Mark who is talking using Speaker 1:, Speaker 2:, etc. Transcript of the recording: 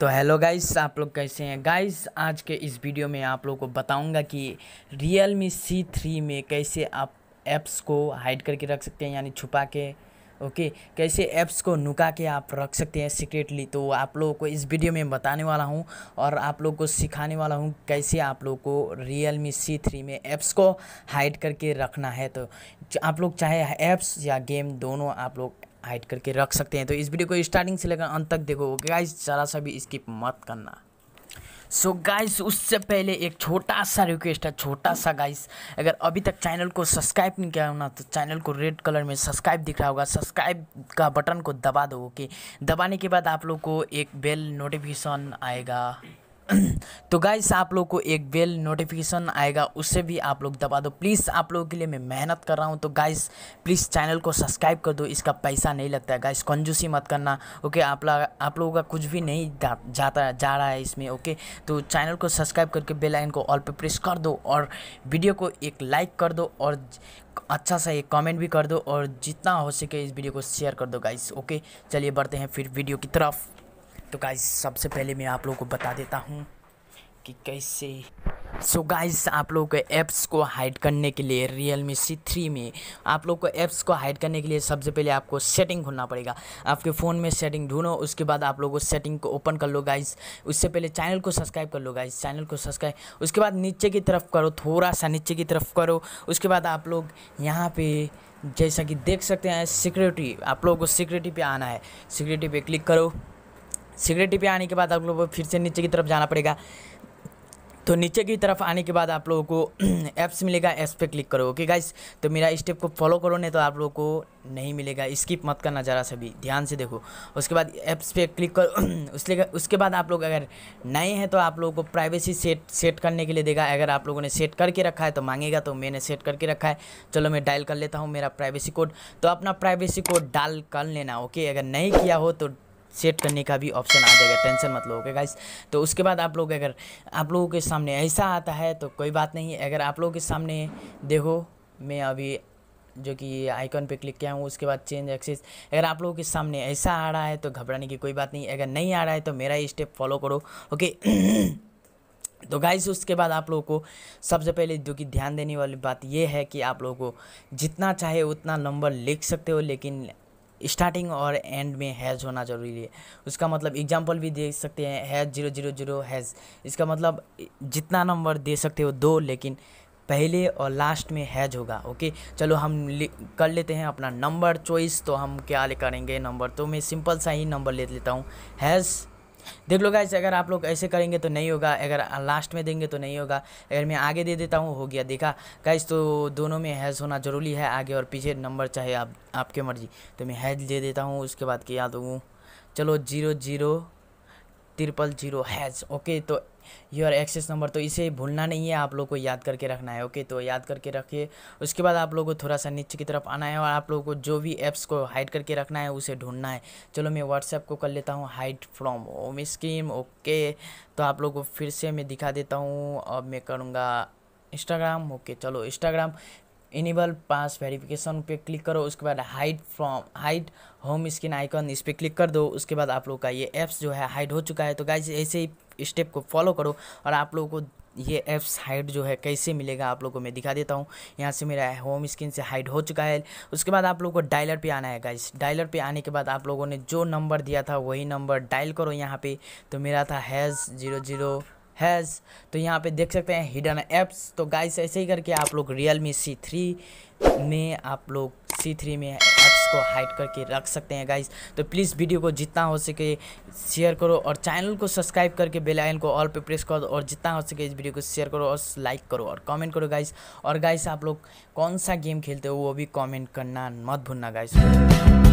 Speaker 1: तो hello guys आप लोग कैसे हैं गाइस आज के इस वीडियो में आप लोग को बताऊंगा कि रियल मी सी थ्री में कैसे आप ऐप्स को हाइड करके रख सकते हैं यानी छुपा के ओके कैसे ऐप्स को नुका के आप रख सकते हैं सीक्रेटली तो आप लोगों को इस वीडियो में बताने वाला हूं और आप लोगों को सिखाने वाला हूं कैसे आप लोगों को रियल मी सी थ्री में ऐप्स को हाइड करके रखना है तो आप लोग चाहे ऐप्स या गेम दोनों आप लोग हाइड करके रख सकते हैं तो इस वीडियो को स्टार्टिंग से लेकर अंत तक देखो गाइस जरा सा भी स्किप मत करना सो so गाइस उससे पहले एक छोटा सा रिक्वेस्ट है छोटा सा गाइस अगर अभी तक चैनल को सब्सक्राइब नहीं किया होना तो चैनल को रेड कलर में सब्सक्राइब दिख रहा होगा सब्सक्राइब का बटन को दबा दो ओके दबाने के बाद आप लोग को एक बेल नोटिफिकेशन आएगा तो गाइस आप लोग को एक बेल नोटिफिकेशन आएगा उससे भी आप लोग दबा दो प्लीज़ आप लोगों के लिए मैं मेहनत कर रहा हूँ तो गाइस प्लीज़ चैनल को सब्सक्राइब कर दो इसका पैसा नहीं लगता है गाइस कंजूसी मत करना ओके आप लोग आप लोगों का कुछ भी नहीं जाता जा रहा है इसमें ओके तो चैनल को सब्सक्राइब करके बेल आइकन को ऑल पर प्रेस कर दो और वीडियो को एक लाइक कर दो और अच्छा सा एक कमेंट भी कर दो और जितना हो सके इस वीडियो को शेयर कर दो गाइस ओके चलिए बढ़ते हैं फिर वीडियो की तरफ तो गाइज़ सबसे पहले मैं आप लोगों को बता देता हूँ कि कैसे सो so गाइज आप लोगों को ऐप्स को हाइड करने के लिए रियल मी सी थ्री में आप लोग को ऐप्स को हाइड करने के लिए सबसे पहले आपको सेटिंग खोलना पड़ेगा आपके फ़ोन में सेटिंग ढूंढो उसके बाद आप लोगों को सेटिंग को ओपन कर लो गाइज उससे पहले चैनल को सब्सक्राइब कर लो गाइज चैनल को सब्सक्राइब उसके बाद नीचे की तरफ करो थोड़ा सा नीचे की तरफ करो उसके बाद आप लोग यहाँ पर जैसा कि देख सकते हैं सिक्योरिटी आप लोगों को सिक्योरिटी पर आना है सिक्योरिटी पर क्लिक करो सिगरेटी पे आने के बाद आप लोगों को फिर से नीचे की तरफ जाना पड़ेगा तो नीचे की तरफ आने के बाद आप लोगों को ऐप्स मिलेगा ऐप्स पे क्लिक करो ओके गाइस तो मेरा स्टेप को फॉलो करो नहीं तो आप लोगों को नहीं मिलेगा स्किप मत करना ज़रा सभी ध्यान से देखो उसके बाद ऐप्स पे क्लिक करो उसके उसके बाद आप लोग अगर नए हैं तो आप लोगों को प्राइवेसी सेट सेट करने के लिए देगा अगर आप लोगों ने सेट करके रखा है तो मांगेगा तो मैंने सेट करके रखा है चलो मैं डायल कर लेता हूँ मेरा प्राइवेसी कोड तो अपना प्राइवेसी कोड डाल कर लेना ओके अगर नहीं किया हो तो सेट करने का भी ऑप्शन आ जाएगा टेंशन मत लोगे गाइस तो उसके बाद आप लोग अगर आप लोगों के सामने ऐसा आता है तो कोई बात नहीं अगर आप लोगों के सामने देखो मैं अभी जो कि आइकन पे क्लिक किया हूँ उसके बाद चेंज एक्सेस अगर आप लोगों के सामने ऐसा आ रहा है तो घबराने की कोई बात नहीं अगर नहीं आ रहा है तो मेरा ये स्टेप फॉलो करो ओके तो गाइस उसके बाद आप लोगों को सबसे पहले जो कि ध्यान देने वाली बात यह है कि आप लोगों को जितना चाहे उतना नंबर लिख सकते हो लेकिन स्टार्टिंग और एंड में हैज़ होना ज़रूरी है उसका मतलब एग्जाम्पल भी दे सकते हैं hash zero zero zero hash इसका मतलब जितना नंबर दे सकते हो दो लेकिन पहले और लास्ट में हैज होगा ओके चलो हम ले, कर लेते हैं अपना नंबर चॉइस तो हम क्या ले करेंगे नंबर तो मैं सिंपल सा ही नंबर ले लेता हूँ हैज़ देख लो गाइस अगर आप लोग ऐसे करेंगे तो नहीं होगा अगर लास्ट में देंगे तो नहीं होगा अगर मैं आगे दे देता हूँ हो गया देखा गाइस तो दोनों में हैज होना ज़रूरी है आगे और पीछे नंबर चाहे आप आपके मर्जी तो मैं हैज दे देता हूँ उसके बाद क्या दूँ चलो zero zero triple zero hash okay तो योर एक्सेस नंबर तो इसे भूलना नहीं है आप लोग को याद करके रखना है ओके तो याद करके रखिए उसके बाद आप लोगों को थोड़ा सा नीचे की तरफ आना है और आप लोगों को जो भी ऐप्स को हाइड करके रखना है उसे ढूंढना है चलो मैं व्हाट्सएप को कर लेता हूँ hide from home screen okay तो आप लोग को फिर से मैं दिखा देता हूँ अब मैं करूँगा इंस्टाग्राम ओके चलो इंस्टाग्राम इनेबल पास वेरिफिकेशन पे क्लिक करो उसके बाद hide from hide home screen icon इस पर क्लिक कर दो उसके बाद आप लोग का ये ऐप्स जो है हाइड हो चुका है तो गाइज ऐसे ही स्टेप को फॉलो करो और आप लोगों को ये ऐप्स हाइड जो है कैसे मिलेगा आप लोगों को मैं दिखा देता हूँ यहाँ से मेरा होम स्क्रीन से हाइड हो चुका है उसके बाद आप लोगों को डायलर पे आना है गाइस डायलर पे आने के बाद आप लोगों ने जो नंबर दिया था वही नंबर डायल करो यहाँ पे तो मेरा था हैज़ ज़ीरो ज़ीरो हैज़ तो यहाँ पे देख सकते हैं हिडन ऐप्स तो गाइस ऐसे ही करके आप लोग रियल मी सी थ्री में आप लोग सी थ्री में ऐप्स को हाइड करके रख सकते हैं गाइस तो प्लीज़ वीडियो को जितना हो सके शेयर करो और चैनल को सब्सक्राइब करके बेल आइकन को ऑल पे प्रेस करो और जितना हो सके इस वीडियो को शेयर करो और लाइक करो और कमेंट करो गाइस और गाइस आप लोग कौन सा गेम खेलते हो वो भी कमेंट करना मत भूलना गाइस